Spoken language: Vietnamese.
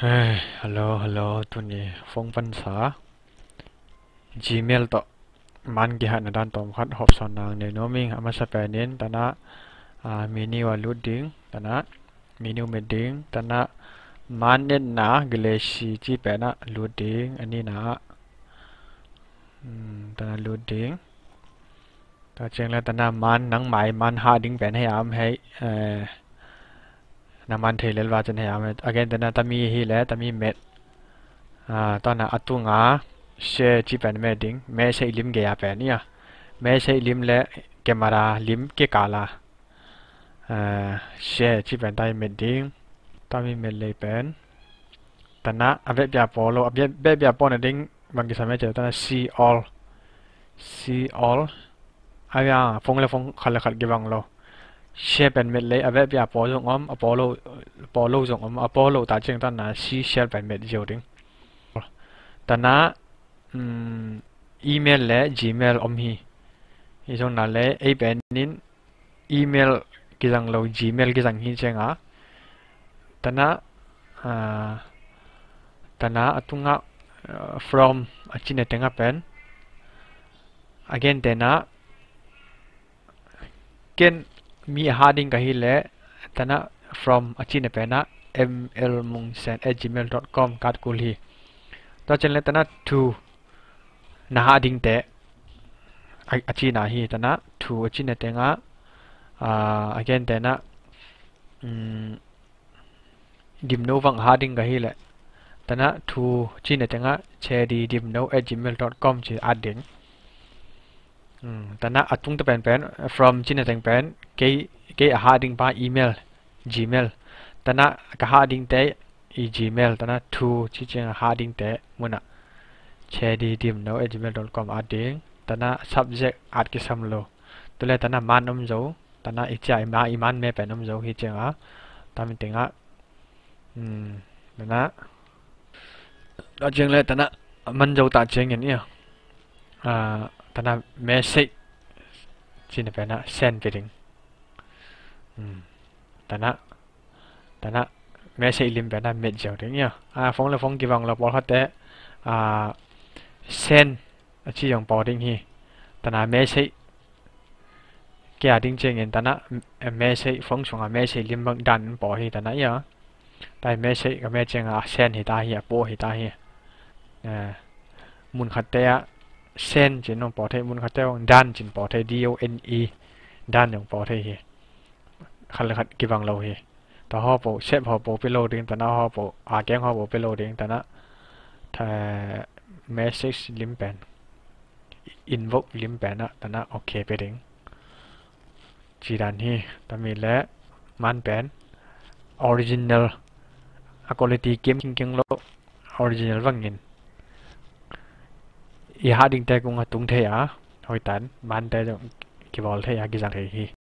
เฮ้ยฮัลโหลฮัลโหลตัวนี้ฟงพันษา Gmail ต่อมันกี่หันด้านตรงขัดหอบสอนนางเนโนมิงอามาสเปนินตนะอ่ามินิวัลูดิงตนะมินิวเมดิงตนะมันเน้นนะเกลซีจีเปนะลูดิงอันนี้นะตนะลูดิงตาเจิงแล้วตนะมันนังหมายมันหาดิงเป็นให้อามให้ naman thei lel wajin he ame again dana tami hi le tami met a tana atunga she chi pan me ding me sei lim ge ya pe ni ya me sei lim le camera lim ke kala a she chi pan dai me ding tami me le pen tana abe pya po lo abe be pya po ne ding bang ki same che tana see all see all aya phong le phong khal khal ge bang lo shape and mid le abe pya po jong om apollo apollo jong om apollo ta ching ta na she shape and mid jo ding ta na um email le gmail om hi hi jong na le a pen nin email ki jang lo gmail ki jang hi cheng a ta na a ta na atunga from achine tenga pen again tena ken mi harding ding ka hi le tana from achine pena mlmungsen@gmail.com kat kul hi to chen le tana to na ha ding te achina hi tana thu achine te nga uh, again tena um, dimno vang ha ding ka hi le tana thu chine te nga chedi dimno@gmail.com chi adding tana atung ta pen pen from china tang pen ke ke ha ding pa email gmail tana ka ha ding te i gmail tana thu chi cheng ha ding te muna che di dim no gmail.com a ding tana subject at ki sam lo tule tana man om zo tana icha ma iman me pen om zo hi cheng a tam ting a um tana đó cheng le tana man zo ta cheng ni à pana message china pana send pering um hmm. tana tana message lim pana met jaw ring ya À, phong là phong kỳ vọng là la por hate a send a chi yang paw ding hi tana message kya ding cheng en tana message phong chung à message lim bang dan paw hì tana ya tai message ka me cheng a send hi ta hì, a po hi ta hi eh, mun khatte ya เซนจินองปอเทมุนเขาเจ้าดันจินปอเทดอ D O N ีดันอย่างปอเทเฮขันเลยขันกีวังเราเฮต่อหอบโปเชฟหอบโปเปโลดิงแต่น้าหอบโปอาแกงหอบโปเปโลดิงแต่น้าแต่เมสเซจลิมเป็นอินวอกลิมเป็นอะแต่น้าโอเคไปดิงจีดันเฮตามีและมันเป็นออริจินัลอะคุณลิตี้เกมจริงโลออริจินัลวังเงิน i ha ding te kung a tung the a hoi tan man te ki bol the a ki jang hi